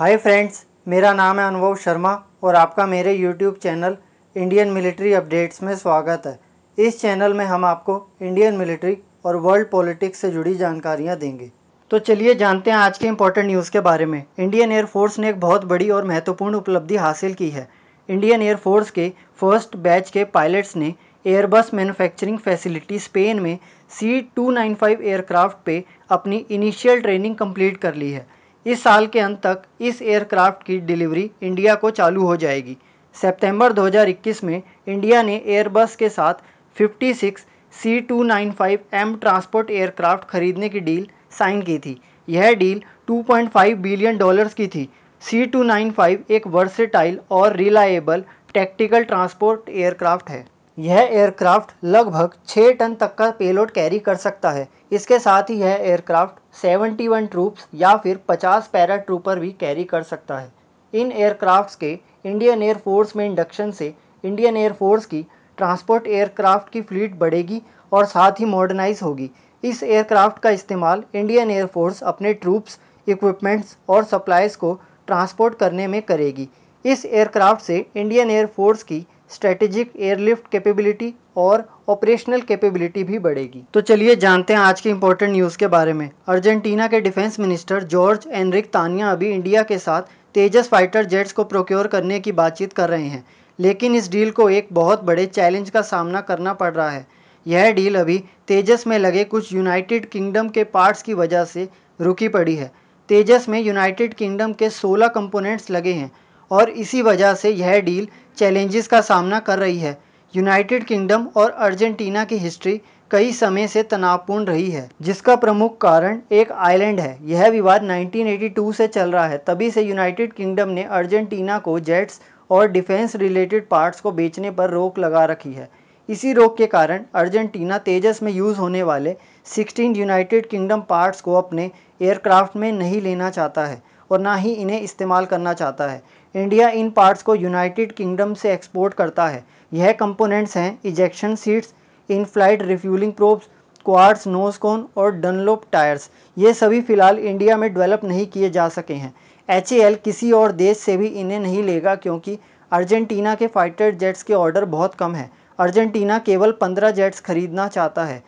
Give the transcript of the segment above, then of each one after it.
hi friends मेरा नाम है अनुभव शर्मा और आपका मेरे YouTube channel Indian military updates में स्वागत है इस चैनल में हम आपको इंडियन मिलिट्री और वर्ल्ड पॉलिटिक्स से जुड़ी जानकारियाँ देंगे तो चलिए जानते हैं आज के इम्पोर्टेंट न्यूज़ के बारे में इंडियन एयरफोर्स ने एक बहुत बड़ी और महत्वपूर्ण उपलब्धि हासिल की है इंडियन एयरफोर्स के फर्स्ट बैच के पायलट्स ने एयरबस मैन्युफैक्चरिंग फैसिलिटी स्पेन में C two nine five aircraft पे अपनी इनिशियल ट्रेनिंग कंप्लीट कर ली है इस साल के अंत तक इस एयरक्राफ्ट की डिलीवरी इंडिया को चालू हो जाएगी सितंबर 2021 में इंडिया ने एयरबस के साथ 56 C two nine five M transport aircraft खरीदने की डील साइन की थी यह डील 2.5 बिलियन डॉलर्स की थी सी टू नाइन फाइव एक वर्सेटाइल और रिलायबल टैक्टिकल ट्रांसपोर्ट एयरक्राफ्ट है यह एयरक्राफ्ट लगभग 6 टन तक का पेलोड कैरी कर सकता है इसके साथ ही यह एयरक्राफ्ट 71 ट्रूप्स या फिर 50 पैरा ट्रूपर भी कैरी कर सकता है इन एयरक्राफ्ट्स के इंडियन एयरफोर्स में इंडक्शन से इंडियन एयरफोर्स की ट्रांसपोर्ट एयरक्राफ्ट की फ्लीट बढ़ेगी और साथ ही मॉडर्नाइज होगी इस एयरक्राफ्ट का इस्तेमाल इंडियन एयरफोर्स अपने ट्रूप्स इक्विपमेंट्स और सप्लाइज को ट्रांसपोर्ट करने में करेगी इस एयरक्राफ्ट से इंडियन एयरफोर्स की स्ट्रेटेजिक एयरलिफ्ट कैपेबिलिटी और ऑपरेशनल कैपेबिलिटी भी बढ़ेगी तो चलिए जानते हैं आज के इंपॉर्टेंट न्यूज़ के बारे में अर्जेंटीना के defence minister Jorge Enrique Taiana अभी इंडिया के साथ तेजस फाइटर जेट्स को प्रोक्योर करने की बातचीत कर रहे हैं लेकिन इस डील को एक बहुत बड़े चैलेंज का सामना करना पड़ रहा है यह डील अभी तेजस में लगे कुछ यूनाइटेड किंगडम के पार्ट्स की वजह से रुकी पड़ी है तेजस में यूनाइटेड किंगडम के 16 कंपोनेंट्स लगे हैं और इसी वजह से यह डील चैलेंजेस का सामना कर रही है यूनाइटेड किंगडम और अर्जेंटीना की हिस्ट्री कई समय से तनावपूर्ण रही है जिसका प्रमुख कारण एक आइलैंड है यह विवाद 1982 से चल रहा है तभी से यूनाइटेड किंगडम ने अर्जेंटीना को जेट्स और डिफेंस रिलेटेड पार्ट्स को बेचने पर रोक लगा रखी है इसी रोक के कारण अर्जेंटीना तेजस में यूज़ होने वाले 16 यूनाइटेड किंगडम पार्ट्स को अपने एयरक्राफ्ट में नहीं लेना चाहता है और ना ही इन्हें इस्तेमाल करना चाहता है इंडिया इन पार्ट्स को यूनाइटेड किंगडम से एक्सपोर्ट करता है यह कंपोनेंट्स हैं ejection seats in flight refuelling probes quartz nose cone और डनलोप टायर्स ये सभी फ़िलहाल इंडिया में डेवलप नहीं किए जा सके हैं एच किसी और देश से भी इन्हें नहीं लेगा क्योंकि अर्जेंटीना के फाइटर जेट्स के ऑर्डर बहुत कम है अर्जेंटीना केवल पंद्रह जेट्स खरीदना चाहता है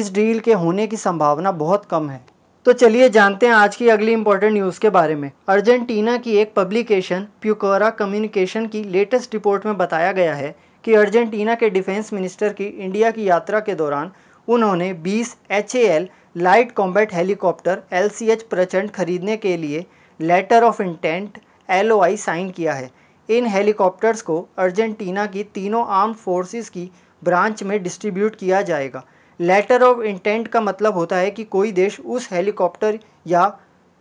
इस डील के होने की संभावना बहुत कम है तो चलिए जानते हैं आज की अगली इंपॉर्टेंट न्यूज़ के बारे में अर्जेंटीना की एक पब्लिकेशन प्यूकोरा कम्युनिकेशन की लेटेस्ट रिपोर्ट में बताया गया है कि अर्जेंटीना के डिफेंस मिनिस्टर की इंडिया की यात्रा के दौरान उन्होंने 20 H light combat helicopter L Prachand खरीदने के लिए letter of intent L sign किया है इन हेलीकॉप्टर्स को अर्जेंटीना की तीनों आर्म फोर्सेस की ब्रांच में डिस्ट्रीब्यूट किया जाएगा लेटर ऑफ इंटेंट का मतलब होता है कि कोई देश उस हेलीकॉप्टर या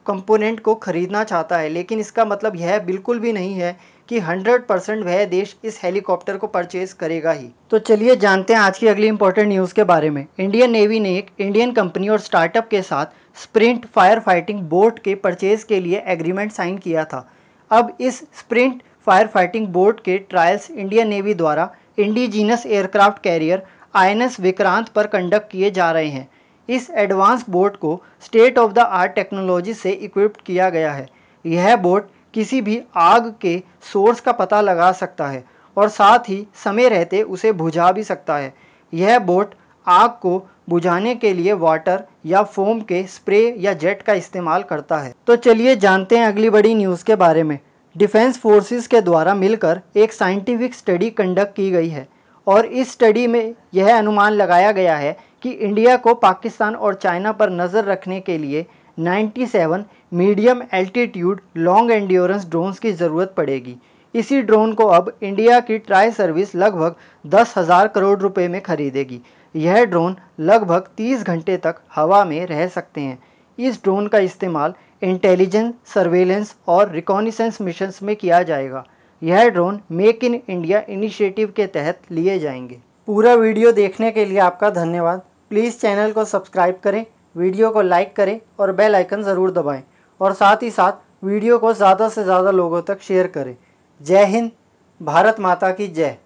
कंपोनेंट को ख़रीदना चाहता है लेकिन इसका मतलब यह बिल्कुल भी नहीं है कि 100 परसेंट वह देश इस हेलीकॉप्टर को परचेज करेगा ही तो चलिए जानते हैं आज की अगली इंपॉर्टेंट न्यूज़ के बारे में इंडियन नेवी ने एक इंडियन कंपनी और स्टार्टअप के साथ स्प्रिंट फायर फाइटिंग बोट के परचेज के लिए एग्रीमेंट साइन किया था अब इस स्प्रिंट फायर फाइटिंग बोट के ट्रायल्स इंडियन नेवी द्वारा indigenous aircraft carrier INS Vikrant पर कंडक्ट किए जा रहे हैं इस एडवांस बोट को state of the art technology से इक्विप्ड किया गया है यह बोट किसी भी आग के सोर्स का पता लगा सकता है और साथ ही समय रहते उसे बुझा भी सकता है यह बोट आग को बुझाने के लिए वाटर या फोम के स्प्रे या जेट का इस्तेमाल करता है तो चलिए जानते हैं अगली बड़ी न्यूज़ के बारे में डिफेंस फोर्सेस के द्वारा मिलकर एक साइंटिफिक स्टडी कंडक्ट की गई है और इस स्टडी में यह अनुमान लगाया गया है कि इंडिया को पाकिस्तान और चाइना पर नज़र रखने के लिए 97 medium altitude long endurance drones की ज़रूरत पड़ेगी इसी ड्रोन को अब इंडिया की ट्राई सर्विस लगभग दस हज़ार करोड़ रुपए में खरीदेगी यह ड्रोन लगभग 30 घंटे तक हवा में रह सकते हैं इस ड्रोन का इस्तेमाल इंटेलिजेंस सर्वेलेंस और रिकॉनिसेंस मिशंस में किया जाएगा यह drone make in India initiative के तहत लिए जाएंगे पूरा वीडियो देखने के लिए आपका धन्यवाद प्लीज़ चैनल को सब्सक्राइब करें वीडियो को लाइक करें और बेल आइकन ज़रूर दबाएं और साथ ही साथ वीडियो को ज़्यादा से ज़्यादा लोगों तक शेयर करें जय हिंद भारत माता की जय